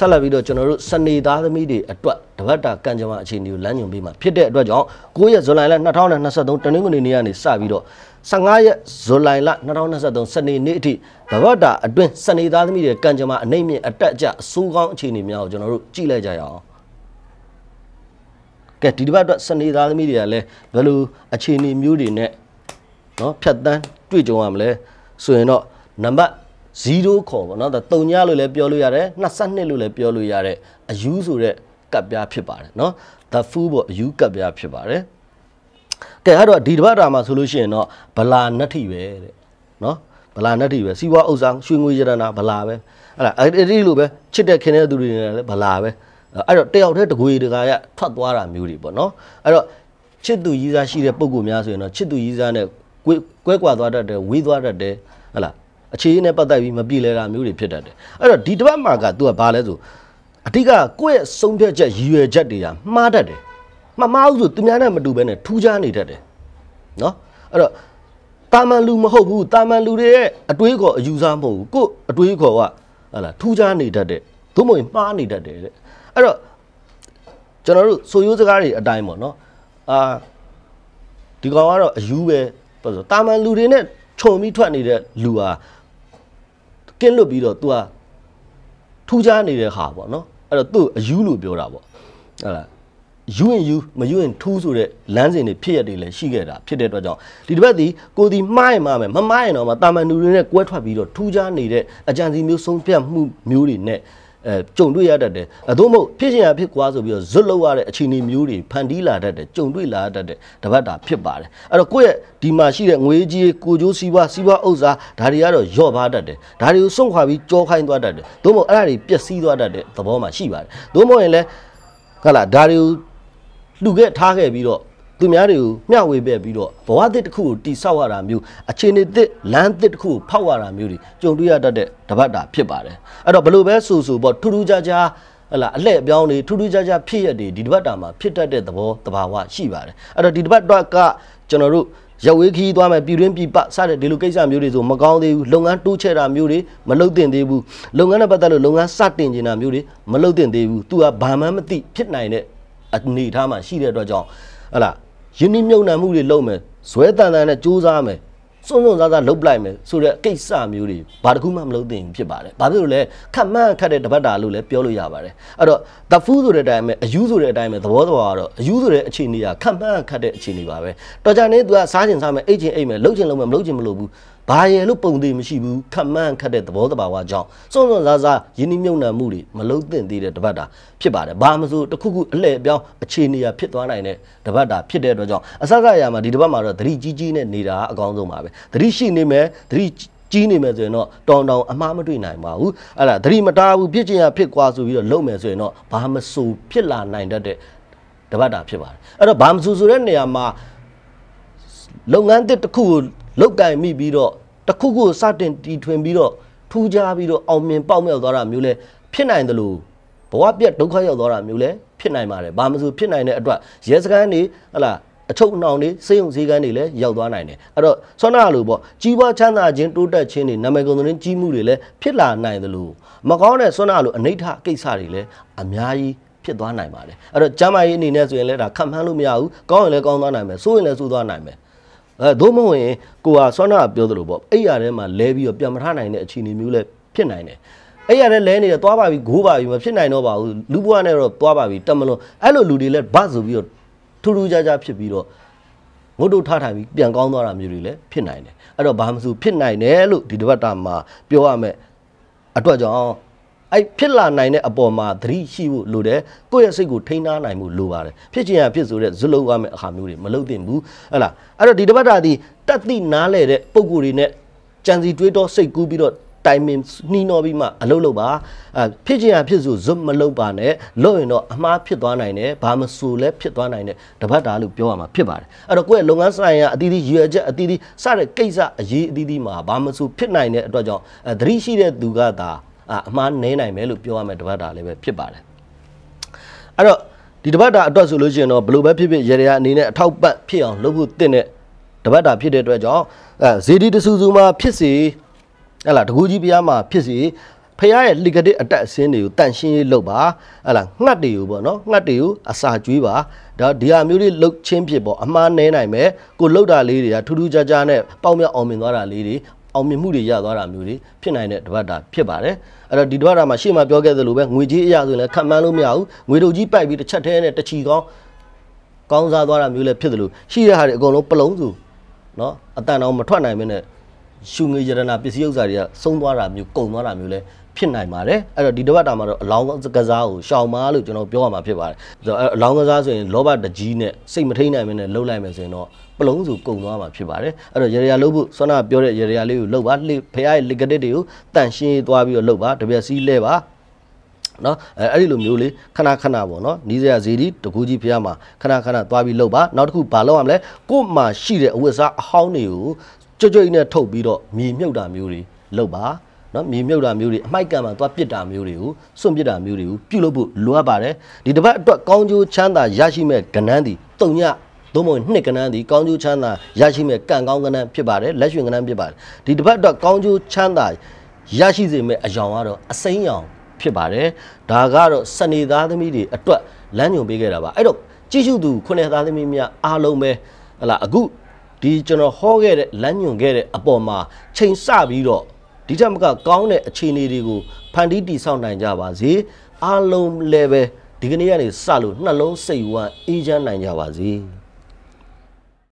ဆက်လက်ပြီးတော့ကျွန်တော်တို့စနေသားသမီးတွေအတွက်တပတ်တာကံကြမ္မာအခြေအနေကိုလမ်းညွှန်ပေးမှာဖြစ်တဲ့အတွက်ကြောင့်9ရက်ဇူလိုင်လ2023တနင်္ဂနွေနေ့ကနေစပြီးတော့15ရက်ဇူလိုင်လ2023စနေနေ့အထိတပတ်တာအတွင်းစနေသားသမီးတွေကံကြမ္မာအနှိမ့်မြင့်အတက်အကျအဆိုးကောင်းအခြေအနေများကိုကျွန်တော်တို့ကြည့်လိုက်ကြရအောင်ကဲဒီတစ်ပတ်အတွက်စနေသားသမီးတွေကလည်းဘယ်လိုအခြေအနေမျိုးတွေနဲ့เนาะဖြတ်တန်းတွေ့ကြုံရမလဲဆိုရင်တော့နံပါတ်0ခေါ်ပေါ့နော်ဒါ3ညလို့လည်းပြောလို့ရတယ်22လို့လည်းပြောလို့ရတဲ့အယူဆိုတဲ့ကပ်ပြားဖြစ်ပါတယ်နော် the fool ပေါ့အယူကပ်ပြားဖြစ်ပါတယ်ကဲအဲ့တော့ဒီတစ်ပတ်တာမှာဆိုလို့ရှိရင်တော့ဗလာနတ်ထိပဲတဲ့နော်ဗလာနတ်ထိပဲစီဝါဥစ္စာရွှေငွေရတနာဗလာပဲအဲ့ဒါအဲ့ဒီလိုပဲချစ်တဲ့ခင်တဲ့သူတွေနဲ့လည်းဗလာပဲအဲ့တော့တယောက်တည်းတကွေတကာရထွက်သွားတာမျိုးတွေပေါ့နော်အဲ့တော့ချစ်သူရည်စားရှိတဲ့ပုံကူများဆိုရင်တော့ချစ်သူရည်စားနဲ့ကွဲကွဲကွာသွားတတ်တယ်ဝေးသွားတတ်တယ်ဟဟလားအခြေအနေနဲ့ပတ်သက်ပြီးမပြေလည်တာမျိုးတွေဖြစ်တတ်တယ်အဲ့တော့ဒီတစ်ပတ်မှာက तू ကဘာလဲဆိုအဓိကကိုယ့်ရဲ့ဆုံးဖြတ်ချက်ရည်ရွယ်ချက်တွေကမှားတတ်တယ်မမှားဘူးဆိုသူများနဲ့မတူဘဲနဲ့ထူးခြားနေတတ်တယ်နော်အဲ့တော့တာမန်လူမဟုတ်ဘူးတာမန်လူတွေရဲ့အတွေးခေါ်အယူဆမဟုတ်ဘူးကို့အတွေးခေါ်ကဟာလာထူးခြားနေတတ်တဲ့သို့မဟုတ်မှားနေတတ်တယ်တဲ့အဲ့တော့ကျွန်တော်တို့ဆိုရိုးစကားတွေအတိုင်းပေါ့နော်အာဒီကောင်ကတော့အယူပဲဆိုတာမန်လူတွေနဲ့ခြုံပြီးထွက်နေတဲ့လူဟာကင်းလွတ်ပြီးတော့ तू ကထူးခြားနေတဲ့ဟာပေါ့နော်အဲ့တော့သူ့အယူလို့ပြောတာပေါ့ဟုတ်လား you and you မ you and two ဆိုတဲ့လမ်းစဉ်တွေဖြစ်ရတွေလည်းရှိခဲ့တာဖြစ်တဲ့အတွက်ကြောင့်ဒီတစ်ပတ်ဒီကိုဒီမှားရင်မှားမယ်မမှားရင်တော့မှတာမန်လူတွေနဲ့ကွဲထွက်ပြီးတော့ထူးခြားနေတဲ့အကြံစီမျိုးဆုံးဖြတ်မှုမျိုးတွေနဲ့အဲကြုံတွေ့ရတတ်တယ်အသို့မဟုတ်ဖြစ်ရှင်ရဖြစ်ကွာဆိုပြီးတော့ဇွတ်လောက်ရတဲ့အခြေအနေမျိုးတွေဖန်တီးလာတတ်တယ်ကြုံတွေ့လာတတ်တယ်တပတ်တာဖြစ်ပါတယ်အဲ့တော့ကိုယ့်ရဲ့ဒီမှာရှိတဲ့ငွေကြီးကိုကျိုးစီးပွားစီးပွားဥစ္စာဒါတွေကတော့ညော့ပါတတ်တယ်ဒါတွေကိုစွန့်ခွာပြီးကြောခိုင်းသွားတတ်တယ်သို့မဟုတ်အဲ့ဒါတွေပျက်စီးသွားတတ်တဲ့သဘောမှရှိပါတယ်သို့မဟုတ်ရင်လည်းဟုတ်လားဒါတွေကိုလှူခဲ့ထားခဲ့ပြီးတော့သူများတွေကိုမျှဝေပဲ့ပြီးတော့ဘဝသစ်တစ်ခုကိုတိဆောက်ရတာမျိုးအခြေအနေသစ်လမ်းသစ်တစ်ခုကိုဖောက်ရတာမျိုးတွေကြုံတွေ့ရတတ်တဲ့တပတ်တာဖြစ်ပါတယ်အဲ့တော့ဘလို့ပဲဆိုဆိုပေါ့ထူးထူးခြားခြားဟလာအလှည့်အပြောင်းတွေထူးထူးခြားခြားဖြစ်ရတဲ့ဒီတပတ်တာမှာဖြစ်တတ်တဲ့သဘောတဘာဝရှိပါတယ်အဲ့တော့ဒီတပတ်တော့ကကျွန်တော်တို့ရက်ဝေးခီးသွားမယ်ပြည်တွင်းပြည်ပစတဲ့ဒီလိုကိစ္စမျိုးတွေဆိုမကောင်းသေးဘူးလုပ်ငန်းတိုးချဲ့တာမျိုးတွေမလုပ်သင့်သေးဘူးလုပ်ငန်းနဲ့ပတ်သက်လို့လုပ်ငန်းစတင်နေတာမျိုးတွေမလုပ်သင့်သေးဘူး तू ကဘာမှမသိဖြစ်နိုင်တဲ့အနေအထားမှာရှိတဲ့အတွက်ကြောင့်ဟလာယင်းနှိမ့်မြုံနှံမှုတွေလုပ်မယ်ဇွဲတန်တန်နဲ့စူးစမ်းမယ်စွန့်စွန့်စားစားလှုပ်လိုက်မယ်ဆိုတဲ့ကိစ္စမျိုးတွေဘာတစ်ခုမှမလုပ်သင့်ဖြစ်ပါတယ်။ဘာဖြစ်လို့လဲခက်မှန်းခက်တဲ့တပတ်တာလို့လည်းပြောလို့ရပါတယ်။အဲ့တော့တဖူးဆိုတဲ့အတိုင်းပဲအယူဆိုတဲ့အတိုင်းပဲသဘောသဘာဝကတော့အယူဆိုတဲ့အခြေအနေကခက်မှန်းခက်တဲ့အခြေအနေပါပဲ။တော်ကြနေသူကစားချင်စားမယ်အိတ်ချင်အိတ်မယ်လှုပ်ချင်လှုပ်မယ်မလှုပ်ချင်မလှုပ်ဘူးဘာရယ်လို့ပုံသေးမရှိဘူးခမန်းခတ်တဲ့သဘောတဘာဝကြောင့်စွန့်စွန့်စားစားယင်းနှမြုံနှံမှုတွေမလုံးသင့်သေးတဲ့တပတ်တာဖြစ်ပါတယ်ဘာမဆိုတခုခုအလှည့်အပြောင်းအခြေအနေရဖြစ်သွားနိုင်တဲ့တပတ်တာဖြစ်တဲ့အတွက်ကြောင့်အစစအရာမှာဒီတပတ်မှာတော့သတိကြီးကြီးနဲ့နေတာအကောင်းဆုံးပါပဲသတိရှိနေမယ်သတိကြီးနေမယ်ဆိုရင်တော့တောင်တောင်အမှားမတွေ့နိုင်ပါဘူးအဲ့ဒါသတိမတားဘူးဖြစ်ချင်ရဖြစ်ကွာဆိုပြီးတော့လုံမယ်ဆိုရင်တော့ဘာမဆိုဖြစ်လာနိုင်တတ်တဲ့တပတ်တာဖြစ်ပါတယ်အဲ့တော့ဘာမဆိုဆိုတဲ့နေရာမှာလုပ်ငန်းတစ်တစ်ခုကိုလုတ်ကင်မိပြီးတော့တခုခုစတင်တီထွင်ပြီးတော့ထူးခြားပြီးတော့အောင်မြင်ပေါက်မြောက်သွားတာမျိုးလဲဖြစ်နိုင်တယ်လို့ဘဝပြတ်ဒုက္ခရောက်သွားတာမျိုးလဲဖြစ်နိုင်ပါတယ်ဘာမှမဆိုဖြစ်နိုင်တဲ့အတွက်ရဲစခန်းတွေဟလာအချုပ်နှောင်တွေစေယုံစည်းကမ်းတွေလည်းရောက်သွားနိုင်တယ်အဲ့တော့ဆွမ်းနာလိုပေါ့ကြီးပွားချမ်းသာခြင်းတိုးတက်ခြင်းတွေနာမည်ကုန်သွင်းကြီးမှုတွေလည်းဖြစ်လာနိုင်တယ်လို့မကောင်းတဲ့ဆွမ်းနာလိုအနိဋ္ဌကိစ္စတွေလည်းအများကြီးဖြစ်သွားနိုင်ပါတယ်အဲ့တော့ကျမ်းမာရေးအနေနဲ့ဆိုရင်လည်းဒါခံမှန်းလို့မရဘူးကောင်းရင်လည်းကောင်းသွားနိုင်မယ်ဆိုးရင်လည်းဆိုးသွားနိုင်မယ်အဲသို့မဟုတ်ရင်ကိုဟာဆွမ်းနာပြောသလိုပေါ့အဲ့ရထဲမှာလဲပြီးတော့ပြန်မထနိုင်တဲ့အခြေအနေမျိုးလည်းဖြစ်နိုင်တယ်အဲ့ရတဲ့လဲနေတယ်သွားပါပြီဂိုးပါပြီမဖြစ်နိုင်တော့ပါဘူးလူဘွားနဲ့တော့သွားပါပြီတမလွန်အဲ့လိုလူတွေလည်းဘဆိုပြီးတော့ထူးထူးခြားခြားဖြစ်ပြီးတော့ငုတ်တို့ထထိုင်ပြီးပြန်ကောင်းသွားတာမျိုးတွေလည်းဖြစ်နိုင်တယ်အဲ့တော့ဘာမှမဆိုဖြစ်နိုင်တယ်လို့ဒီတစ်ပတ်တာမှာပြောရမယ်အတွက်ကြောင့်အဲ့ဖြစ်လာနိုင်တဲ့အပေါ်မှာသတိရှိဖို့လိုတယ်ကိုယ့်ရဲ့စိတ်ကိုထိန်းထားနိုင်ဖို့လိုပါတယ်ဖြစ်ချင်ရဖြစ်ဆိုတဲ့ဇလုံးရမယ့်အခါမျိုးတွေမလုပ်သင့်ဘူးဟဟလားအဲ့တော့ဒီတပတ်တာဒီတက်တိနားလဲတဲ့ပုံကိုယ်တွေနဲ့ကြံစီတွေးတော့စိတ်ကူးပြီးတော့ timing နှီးနှောပြီးမှအလုပ်လုပ်ပါအဖြစ်ချင်ရဖြစ်ဆိုဇွတ်မလုပ်ပါနဲ့လုပ်ရင်တော့အမှားဖြစ်သွားနိုင်တယ်ဘာမဆိုလဲဖြစ်သွားနိုင်တယ်တပတ်တာလို့ပြောရမှာဖြစ်ပါတယ်အဲ့တော့ကိုယ့်ရဲ့လုပ်ငန်းဆိုင်ရာအသီးသီးရည်ရွယ်ချက်အသီးသီးစတဲ့ကိစ္စအရေးအသီးသီးမှာဘာမဆိုဖြစ်နိုင်တဲ့အတွက်ကြောင့်သတိရှိတဲ့သူကသာအမှားနည်းနိုင်မယ်လို့ပြောရမယ်တပတ်တာလည်းပဲဖြစ်ပါတယ်အဲ့တော့ဒီတပတ်တာအတွက်ဆိုလို့ရှိရင်တော့ဘလို့ပဲဖြစ်ဖြစ်ရေရအနေနဲ့အထောက်ပံ့ဖြစ်အောင်လုပ်ဖို့တင့်တဲ့တပတ်တာဖြစ်တဲ့အတွက်ကြောင့်အဲဇေဒီတဆူဆူမှာဖြစ်စီဟဲ့လားတကူကြီးပြားမှာဖြစ်စီဖရဲရဲ့လီကတစ်အတက်အစင်းတွေကိုတန့်ရှင်းရေးလုပ်ပါဟဲ့လားငှက်တွေကိုပေါ့နော်ငှက်တွေကိုအစာကျွေးပါဒါဒီဟာမျိုးတွေလှုပ်ချင်းဖြစ်ပေါ့အမှားနဲနိုင်မယ်ကိုလှုပ်တာလေးတွေကထူးထူးခြားခြားနဲ့ပေါက်မြောက်အောင်မြင်သွားတာလေးတွေအောင်မြင်မှုတွေရသွားတာမျိုးတွေဖြစ်နိုင်တဲ့တပတ်တာဖြစ်ပါတယ်အဲ့တော့ဒီတပတ်တာမှာရှေ့မှာပြောခဲ့သလိုပဲငွေကြီးအရာဆိုရင်လည်းခံမှန်းလို့မရဘူးငွေတို့ကြီးပိုက်ပြီးတစ်ချက်တည်းနဲ့တစ်ချီကောင်းကောင်းစားသွားတာမျိုးလည်းဖြစ်သလိုရှိတဲ့ဟာတွေအကုန်လုံးပလုံးစုเนาะအတန်တော်မထွက်နိုင်မင်းနဲ့ရှုငွေရတနာပစ္စည်းဥစ္စာတွေကဆုံးသွားတာမျိုးကုန်သွားတာမျိုးလည်းဖြစ်နိုင်ပါတယ်အဲ့တော့ဒီတစ်ပတ်တာမှာတော့အလောင်းကစားကိုရှောင်မားလို့ကျွန်တော်ပြောရမှာဖြစ်ပါတယ်ဆိုတော့အလောင်းကစားဆိုရင်လောဘတကြီးနဲ့စိတ်မထိန်နိုင်မနဲ့လှုပ်လိုက်မယ်ဆိုရင်တော့ပလုံးစုကုံသွားမှာဖြစ်ပါတယ်အဲ့တော့ရေရာလှုပ်ဖို့ဆွမ်းနာပြောတဲ့ရေရာလေးကိုလှုပ်ပါဖရားရဲ့လက်ကတစ်တွေကိုတန့်ရှင်းသွားပြီးတော့လှုပ်ပါတပြက်စီးလဲပါနော်အဲအဲ့ဒီလိုမျိုးလေးခဏခဏပေါ့နော်နီးစရာဇီဒီတကူကြီးဖះမှာခဏခဏသွားပြီးလှုပ်ပါနောက်တစ်ခုဘာလုပ်ရမလဲကို့မှာရှိတဲ့အဝတ်အစားအဟောင်းတွေကိုကြွကြွနဲ့ထုတ်ပြီးတော့မြေမြုပ်တာမျိုးတွေလှုပ်ပါနော်မြေမြုပ်တာမျိုးတွေအမိုက်ကံမှာသွားပစ်တာမျိုးတွေကိုစွန့်ပစ်တာမျိုးတွေကိုပြုလုပ်ဖို့လိုအပ်ပါတယ်ဒီတစ်ပတ်အတွက်ကောင်းကျိုးချမ်းသာရရှိမဲ့ကဏ္ဍသည်တုံညသို့မဟုတ်နှစ်ကဏ္ဍသည်ကောင်းကျိုးချမ်းသာရရှိမဲ့ကံကောင်းကဏ္ဍဖြစ်ပါတယ်လက်ရွှင်ကဏ္ဍဖြစ်ပါတယ်ဒီတစ်ပတ်အတွက်ကောင်းကျိုးချမ်းသာရရှိစေမဲ့အယောင်ကတော့အစိမ်းရောင်ဖြစ်ပါတယ်ဒါကတော့စနေသားသမီးတွေအတွက်လမ်းညွှန်ပေးခဲ့တာပါအဲ့တော့ကြည့်ရှုသူခုနှစ်သားသမီးများအားလုံးပဲဟလာအခုဒီကျွန်တော်ဟောခဲ့တဲ့လမ်းညွှန်ခဲ့တဲ့အပေါ်မှာချိန်ဆပြီးတော့ဒီထက်မကကောင်းတဲ့အခြေအနေတွေကိုဖန်တီးတည်ဆောက်နိုင်ကြပါစေအားလုံးလည်းပဲဒီကနေ့ကနေစလို့နှလုံးစိတ်ဝမ်းအေးချမ်းနိုင်ကြပါစေ။